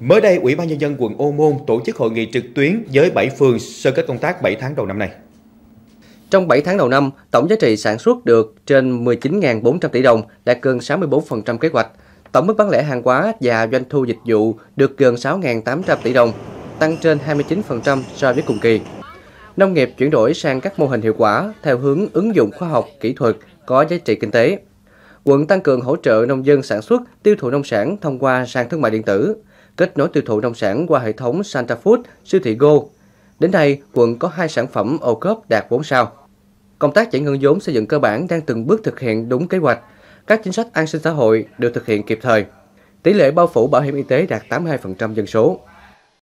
Mới đây, Ủy ban Nhân dân quận Ô Môn tổ chức hội nghị trực tuyến với 7 phường sơ kết công tác 7 tháng đầu năm nay. Trong 7 tháng đầu năm, tổng giá trị sản xuất được trên 19.400 tỷ đồng, đạt gần 64% kế hoạch. Tổng mức bán lẻ hàng hóa và doanh thu dịch vụ được gần 6.800 tỷ đồng, tăng trên 29% so với cùng kỳ. Nông nghiệp chuyển đổi sang các mô hình hiệu quả theo hướng ứng dụng khoa học, kỹ thuật có giá trị kinh tế. Quận tăng cường hỗ trợ nông dân sản xuất, tiêu thụ nông sản thông qua sàn thương mại điện tử, kết nối tiêu thụ nông sản qua hệ thống Santa Food, siêu thị Go. Đến nay, quận có hai sản phẩm ô cốp đạt 4 sao. Công tác giải ngân vốn xây dựng cơ bản đang từng bước thực hiện đúng kế hoạch. Các chính sách an sinh xã hội được thực hiện kịp thời. Tỷ lệ bao phủ bảo hiểm y tế đạt 82% dân số.